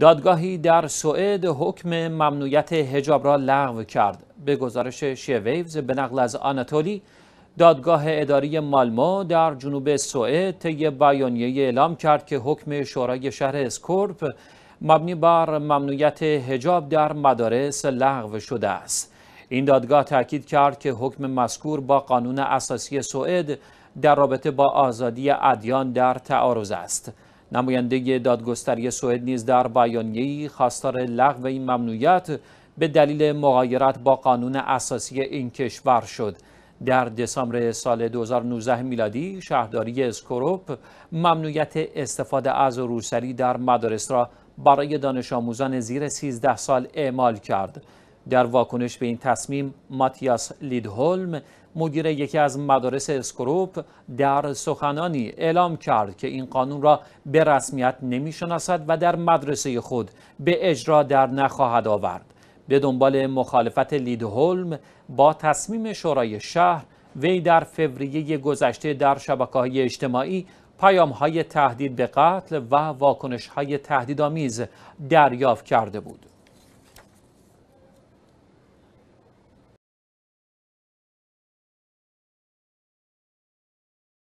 دادگاهی در سوئد حکم ممنوعیت هجاب را لغو کرد. به گزارش شیویوز به نقل از آناتولی، دادگاه اداری مالمو در جنوب سوئد طی بیانیه اعلام کرد که حکم شورای شهر اسکورپ مبنی بر ممنوعیت هجاب در مدارس لغو شده است. این دادگاه تاکید کرد که حکم مذکور با قانون اساسی سوئد در رابطه با آزادی ادیان در تعارض است. نماینده دادگستری سوئد نیز در بیانیه‌ای خواستار لغو این ممنوعیت به دلیل مغایرت با قانون اساسی این کشور شد در دسامبر سال 2019 میلادی شهرداری اسکوروپ ممنوعیت استفاده از روسری در مدارس را برای دانش آموزان زیر 13 سال اعمال کرد در واکنش به این تصمیم ماتیاس لیدهولم مدیر یکی از مدارس اسکروپ در سخنانی اعلام کرد که این قانون را به رسمیت نمیشناسد و در مدرسه خود به اجرا در نخواهد آورد به دنبال مخالفت لیدهولم با تصمیم شورای شهر وی در فوریه گذشته در شبکه اجتماعی پیام های تهدید به قتل و واکنش های تهدیدآمیز دریافت کرده بود